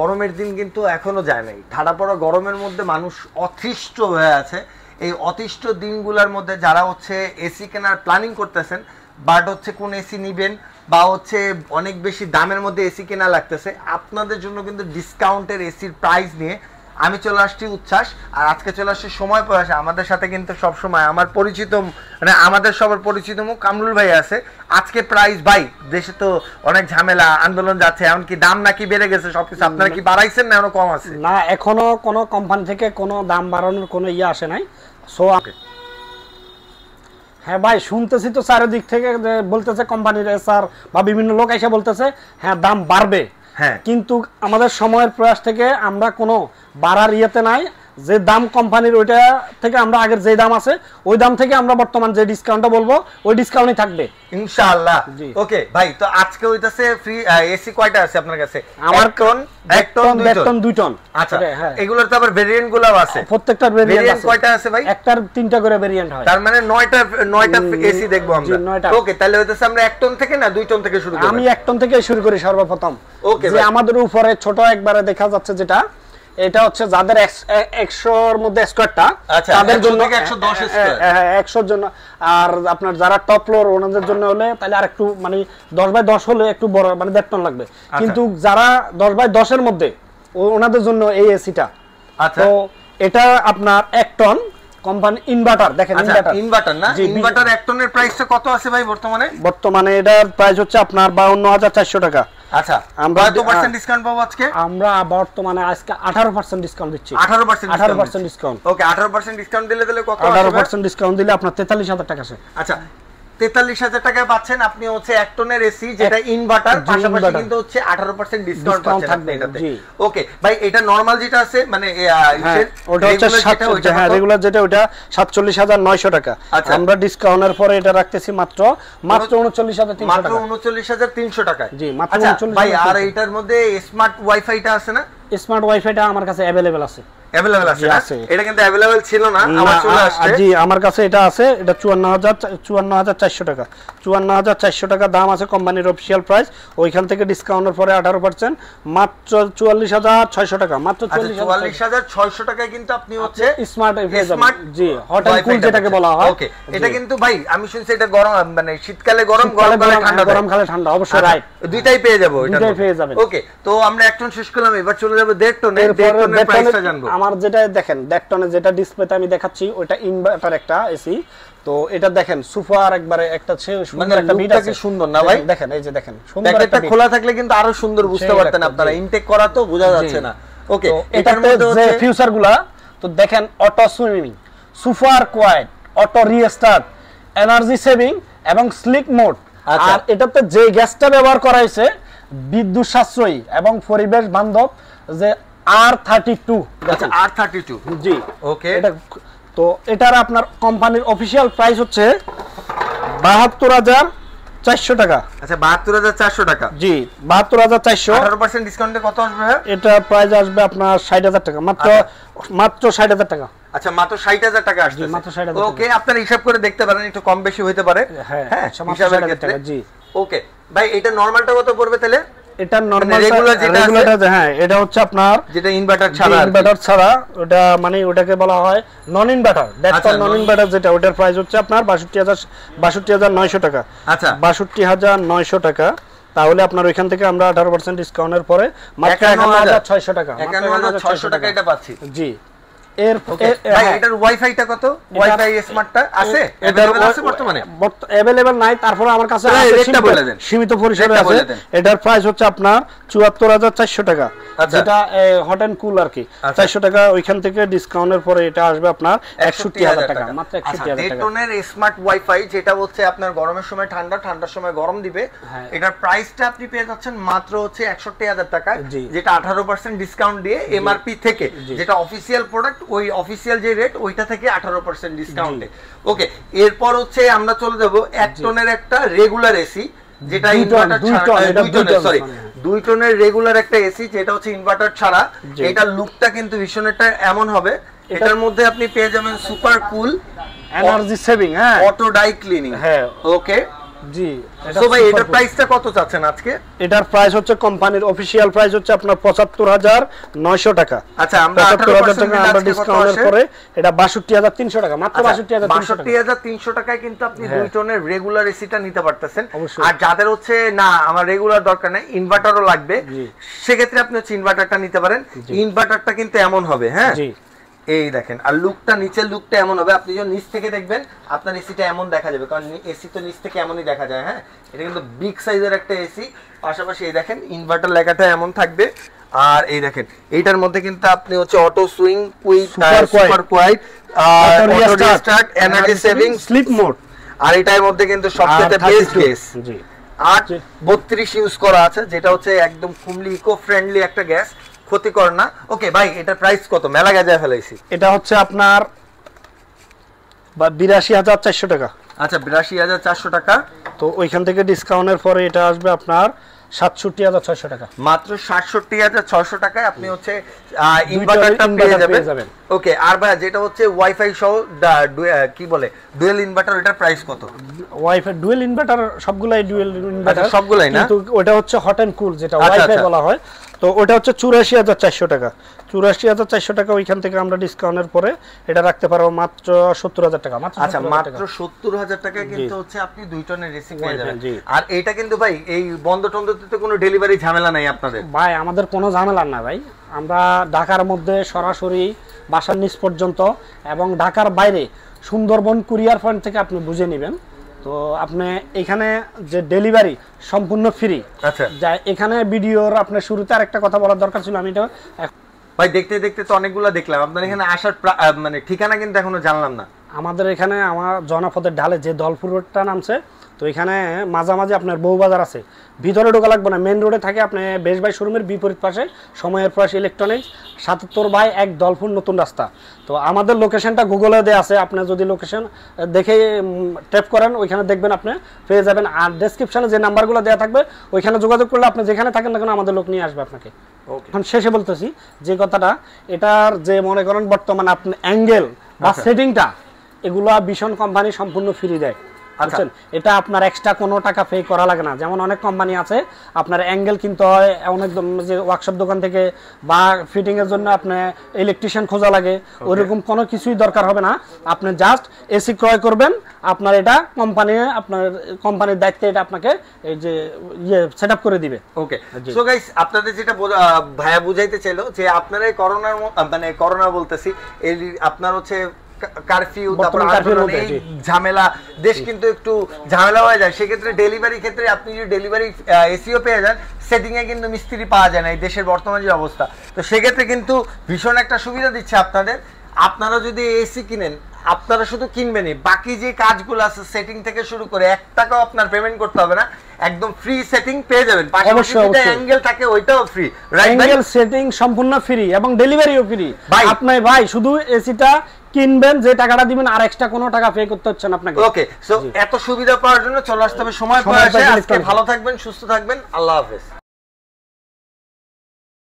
গরমের দিন কিন্তু এখনো যায় নাই ঠাড়া পড়া গরমের মধ্যে মানুষ অতিষ্ঠ হয়ে আছে এই অতিষ্ঠ দিনগুলোর মধ্যে যারা হচ্ছে এসি কেনার প্ল্যানিং করতেছেন বাট হচ্ছে কোন এসি নিবেন বা হচ্ছে অনেক বেশি দামের মধ্যে এসি কেনা লাগতেছে আপনাদের জন্য কিন্তু ডিসকাউন্টের এসির প্রাইস নিয়ে আমি চলে আসছি উচ্ছ্বাস আর আজকে চলে আসছি সময় প্রয়াস আমাদের সাথে কিন্তু সব সময় আমার পরিচিত মানে আমাদের সবার পরিচিত মুখ কামরুল ভাই আছে আজকে প্রাইস ভাই দেশে তো অনেক ঝামেলা আন্দোলন যাচ্ছে এমনকি দাম নাকি বেড়ে গেছে সব কিছু আপনারা কি বাড়াইছেন না এখনো কম আছে না এখনো কোনো কোম্পানি থেকে কোনো দাম বাড়ানোর কোনো ইয়ে আসে নাই সো হ্যাঁ ভাই শুনতেছি তো চারিদিক থেকে বলতেছে কোম্পানির স্যার বা বিভিন্ন লোক এসে বলতেছে হ্যাঁ দাম বাড়বে হ্যাঁ কিন্তু আমাদের সময়ের প্রয়াস থেকে আমরা কোনো বাড়ার ইয়েতে নাই যে দাম কোম্পানির ওইটা থেকে আমরা আগের যে দাম আছে ওই দাম থেকে আমরা বর্তমান যে ডিসকাউন্টটা বলবো ওই ডিসকাউন্টই থাকবে ইনশাআল্লাহ ওকে ভাই তো আজকে হইতাছে ফ্রি এসি কয়টা আছে আপনার কাছে আমার টন এক টন দেড় টন দুই টন আচ্ছা হ্যাঁ। এগুলোর তো আবার ভেরিয়েন্ট গুলো আছে হ্যাঁ, প্রত্যেকটার ভেরিয়েন্ট কয়টা আছে ভাই একটার তিনটা করে ভেরিয়েন্ট হয় তার মানে নয়টা নয়টা এসি দেখবো আমরা ওকে তাহলে হইতাছে আমরা এক টন থেকে না দুই টন থেকে শুরু করি আমি এক টন থেকে শুরু করি সর্বপ্রথম ওকে যে আমাদের উপরে ছোট একবারে দেখা যাচ্ছে যেটা এটা হচ্ছে যাদের একশোর মধ্যে স্কোয়ারটা আচ্ছা, তাদের জন্য হ্যাঁ, একশোর জন্য আর আপনার যারা টপ ফ্লোর ওনাদের জন্য হলে তাহলে আর একটু মানে দশ বাই দশ হলে একটু বড় মানে দেড় টন লাগবে আচ্ছা। কিন্তু যারা দশ বাই দশের মধ্যে ওনাদের জন্য এই এসিটা আচ্ছা। তো এটা আপনার এক টন কোম্পানি ইনভার্টার দেখেন ইনভার্টার আচ্ছা, ইনভার্টার না ইনভার্টার 1 টনের প্রাইসটা কত আছে ভাই বর্তমানে বর্তমানে এটার প্রাইস হচ্ছে আপনার 52400 টাকা আচ্ছা আমরা কত পার্সেন্ট ডিসকাউন্ট পাবো আজকে আমরা বর্তমানে আজকে 18% ডিসকাউন্ট দিচ্ছি 18% 18% ডিসকাউন্ট ওকে 18% ডিসকাউন্ট দিলে তাহলে কত 18% ডিসকাউন্ট দিলে আপনার 43000 টাকা আছে আচ্ছা তেতাল্লিশ হাজার টাকায় পাচ্ছেন আপনি হচ্ছে এক টনের এসি যেটা ইনভার্টার পাশাপাশি কিন্তু হচ্ছে আঠারো পার্সেন্ট ডিসকাউন্ট পাচ্ছেন আপনি এটাতে ওকে ভাই এটা নর্মাল যেটা আছে মানে হ্যাঁ, ওটা হ্যাঁ রেগুলার যেটা ওটা সাতচল্লিশ হাজার নয়শো টাকা আচ্ছা। আমরা ডিসকাউন্টের পরে এটা রাখতেছি মাত্র মাত্র উনচল্লিশ হাজার মাত্র উনচল্লিশ হাজার তিনশো টাকা জি মাত্র আচ্ছা, ভাই আর এটার মধ্যে স্মার্ট ওয়াইফাইটা আছে না স্মার্ট ওয়াইফাইটা আমার কাছে অ্যাভেলেবেল আছে अवेलेबल আছে গরম মানে শীতকালে ঠান্ডা অবশ্যই রাইট আচ্ছা, দুইটাই পেয়ে যাবো পেয়ে যাবেন ওকে তো আমরা একজন শেষ করলাম এবার চলে যাব দেড়টনের দেড়টনের প্রাইসটা জানবো আমার যেটা দেখেন দেড় যেটা ডিসপ্লেতে আমি দেখাচ্ছি ওইটা ইনভার্টার একটা এসি তো এটা দেখেন সুফার একবারে একটা সুন্দর মানে একটা বিট আছে সুন্দর না ভাই দেখেন এই যে দেখেন সুন্দর একটা খোলা থাকলে কিন্তু আরো সুন্দর বুঝতে পারতেন আপনারা ইনটেক করা তো বোঝা যাচ্ছে না ওকে এটার মধ্যে যে ফিউচারগুলা তো দেখেন auto swimming super quiet auto restart energy saving এবং স্লিক আচ্ছা। মোড আর এটাতে যে গ্যাসটা ব্যবহার করা হয়েছে বিদ্যুৎ সাশ্রয়ী এবং পরিবেশ বান্ধব যে আচ্ছা, এটা তো আচ্ছা, আসবে আপনার ষাট হাজার টাকা মাত্র আচ্ছা। মাত্র ষাট হাজার টাকা আচ্ছা মাত্র ষাট হাজার টাকা আসছে ওকে আপনারা হিসাব করে দেখতে পারেন একটু কম বেশি হইতে পারে হ্যাঁ, হ্যাঁ হিসাবের জি ওকে ভাই এটা নর্মালটা কত পড়বে তাহলে এটা নরমাল মানে রেগুলার হ্যাঁ এটা হচ্ছে আপনার যেটা ইনভার্টার ছাড়া ইনভার্টার ছাড়া ওটা মানে ওটাকে বলা হয় non inverter that's non inverter যেটা ওটার প্রাইস হচ্ছে আপনার 62000 62900 টাকা আচ্ছা 62900 টাকা তাহলে আপনার ওইখান থেকে আমরা 18% ডিসকাউন্টের পরে মাত্র 51600 টাকা 51600 টাকা এটা পাচ্ছি জি এর ভাই হ্যাঁ। টাকা আচ্ছা। যেটা হট এন্ড কুল আর কি 400 আচ্ছা। টাকা থেকে স্মার্ট ওয়াইফাই আচ্ছা, যেটা হচ্ছে আপনার গরমের সময় ঠান্ডা ঠান্ডার সময় গরম দিবে হ্যাঁ। এটার প্রাইসটা আপনি পেয়ে যাচ্ছেন মাত্র হচ্ছে 61000 টাকা যেটা 18% ডিসকাউন্ট দিয়ে এমআরপি থেকে যেটা অফিশিয়াল প্রোডাক্ট ওই অফিসিয়াল যে রেট ওইটা থেকে আঠারো পার্সেন্ট ডিসকাউন্টে ওকে এরপর হচ্ছে আমরা চলে যাবো এক টনের একটা রেগুলার এসি যেটা সরি দুই হ্যাঁ, টনের মানে, রেগুলার হ্যাঁ। একটা এসি যেটা হচ্ছে ইনভার্টার ছাড়া এটা লুকটা কিন্তু ভীষণ একটা এমন হবে এটার মধ্যে আপনি পেয়ে যাবেন সুপার কুল এনার্জি সেভিং হ্যাঁ অটো ডাই ক্লিনিং হ্যাঁ ওকে জি তো ভাই এটার প্রাইসটা কত চাচ্ছেন আজকে এটার প্রাইস হচ্ছে কোম্পানির অফিশিয়াল প্রাইস হচ্ছে আপনার 75900 টাকা আচ্ছা আমরা টাকা আমরা ডিসকাউন্ট করে এটা 62300 টাকা মাত্র 62300 আচ্ছা, টাকায় কিন্তু আপনি টনের রেগুলার এসিটা নিতে পারতেছেন আর যাদের হচ্ছে না আমার রেগুলার দরকার নাই ইনভার্টারও লাগবে সেক্ষেত্রে আপনি হচ্ছে ইনভার্টারটা নিতে পারেন ইনভার্টারটা কিন্তু এমন হবে হ্যাঁ এই দেখেন আর লুকটা নিচের লুকটা এমন হবে আপনি যখন নিচ থেকে দেখবেন আপনার এসিটা এমন দেখা যাবে কারণ এসি তো নিচ থেকে এমনই দেখা যায় হ্যাঁ এটা কিন্তু বিগ সাইজের একটা এসি পাশাপাশি এই দেখেন ইনভার্টার লেখাটা এমন থাকবে আর এই দেখেন এইটার মধ্যে কিন্তু আপনি হচ্ছে auto swing quick super quiet আর auto start energy saving sleep mode আর এটার মধ্যে কিন্তু সবচেয়ে বেস্ট গ্যাস আর 32 ইউজ করা আছে যেটা হচ্ছে একদম ফুললি ইকো ফ্রেন্ডলি একটা গ্যাস ক্ষতিকর না ওকে ভাই এটা প্রাইস কত মেলা গাজায় ফেলাইছি এটা হচ্ছে আপনার বা বিরাশি হাজার চারশো টাকা আচ্ছা বিরাশি হাজার চারশো টাকা তো ওইখান থেকে ডিসকাউন্টের পরে এটা আসবে আপনার সাতষট্টি হাজার ছয়শো টাকা মাত্র সাতষট্টি হাজার ছয়শো টাকায় আপনি হচ্ছে ইনভার্টারটা পেয়ে যাবেন ওকে আর ভাই যেটা হচ্ছে ওয়াইফাই সহ কি বলে ডুয়েল ইনভার্টার এটার প্রাইস কত ওয়াইফাই ডুয়েল ইনভার্টার সবগুলাই ডুয়েল ইনভার্টার আচ্ছা, সবগুলাই না কিন্তু ওটা হচ্ছে হট অ্যান্ড কুল যেটা ওয়াইফাই আচ্ছা, আচ্ছা। বলা হয় তো ওটা হচ্ছে চুরাশি হাজার চারশো টাকা চুরাশি হাজার চারশো টাকা ওইখান থেকে আমরা ডিসকাউন্টের পরে এটা রাখতে পারবো মাত্র সত্তর হাজার টাকা আচ্ছা মাত্র সত্তর হাজার টাকা কিন্তু হচ্ছে আপনি দুই টনের রেসিং পেয়ে যাবেন আর এটা কিন্তু ভাই এই বন্ধ টন্ধ পদ্ধতিতে কোনো ডেলিভারি ঝামেলা নাই আপনাদের ভাই আমাদের কোনো ঝামেলা না ভাই আমরা ঢাকার মধ্যে সরাসরি বাসার নিচ পর্যন্ত এবং ঢাকার বাইরে সুন্দরবন কুরিয়ার পয়েন্ট থেকে আপনি বুঝে নেবেন তো আপনি এখানে যে ডেলিভারি সম্পূর্ণ ফ্রি আচ্ছা এখানে ভিডিওর আপনার শুরুতে আরেকটা কথা বলার দরকার ছিল আমি এটা ভাই দেখতে দেখতে তো অনেকগুলো দেখলাম আপনার এখানে আসার মানে ঠিকানা কিন্তু এখনো জানলাম না আমাদের এখানে আমার জনপদের ঢালে যে রোডটা নামছে তো এখানে মাঝামাঝি আপনার বউ বাজার আছে ভিতরে ঢোকা লাগবে না মেন রোডে থাকে আপনি বেশ ভাই শোরুমের বিপরীত পাশে সময়ের প্রয়াস ইলেকট্রনিক্স সাতাত্তর বাই এক দলফুন নতুন রাস্তা তো আমাদের লোকেশনটা গুগলে দেওয়া আছে আপনি যদি লোকেশন দেখে ট্যাপ করেন ওইখানে দেখবেন আপনি পেয়ে যাবেন আর ডেসক্রিপশানে যে নাম্বারগুলো দেওয়া থাকবে ওইখানে যোগাযোগ করলে আপনি যেখানে থাকেন না কেন আমাদের লোক নিয়ে আসবে আপনাকে এখন শেষে বলতেছি যে কথাটা এটার যে মনে করেন বর্তমান আপনি অ্যাঙ্গেল বা সেটিংটা এগুলা ভীষণ কোম্পানি সম্পূর্ণ ফ্রি দেয় আচ্ছা। বুঝছেন এটা আপনার এক্সট্রা কোনো টাকা পে করা লাগে না যেমন অনেক কোম্পানি আছে আপনার অ্যাঙ্গেল কিনতে হয় অনেক যে ওয়ার্কশপ দোকান থেকে বা ফিটিং এর জন্য আপনি ইলেকট্রিশিয়ান খোঁজা লাগে ওরকম কোনো কিছুই দরকার হবে না আপনি জাস্ট এসি ক্রয় করবেন আপনার এটা কোম্পানি আপনার কোম্পানির দায়িত্বে এটা আপনাকে এই যে ইয়ে সেট করে দিবে ওকে সো গাইস আপনাদের যেটা ভাইয়া বুঝাইতে চাইলো যে আপনারা করোনার মানে করোনা বলতেছি এই আপনার হচ্ছে কারফিউ তারপর আন্দোলন এই ঝামেলা দেশ কিন্তু একটু ঝামেলা হয়ে যায় সেক্ষেত্রে ডেলিভারি ক্ষেত্রে আপনি যদি ডেলিভারি এসিও পেয়ে যান এ কিন্তু মিস্ত্রি পাওয়া যায় না এই দেশের বর্তমান যে অবস্থা তো সেক্ষেত্রে কিন্তু ভীষণ একটা সুবিধা দিচ্ছে আপনাদের আপনারা যদি এসি কিনেন আপনারা শুধু কিনবেনই বাকি যে কাজগুলো আছে সেটিং থেকে শুরু করে এক টাকাও আপনার পেমেন্ট করতে হবে না একদম ফ্রি সেটিং পেয়ে যাবেন পাশাপাশি যেটা অ্যাঙ্গেল থাকে ওইটাও ফ্রি অ্যাঙ্গেল সেটিং সম্পূর্ণ ফ্রি এবং ডেলিভারিও ফ্রি ভাই আপনার ভাই শুধু এসিটা কিনবেন যে টাকাটা দিবেন আর এক্সট্রা কোনো টাকা পে করতে হচ্ছে না আপনাকে ওকে সো এত সুবিধা পাওয়ার জন্য চলে আসতে হবে সময় পাওয়া আজকে ভালো থাকবেন সুস্থ থাকবেন আল্লাহ হাফেজ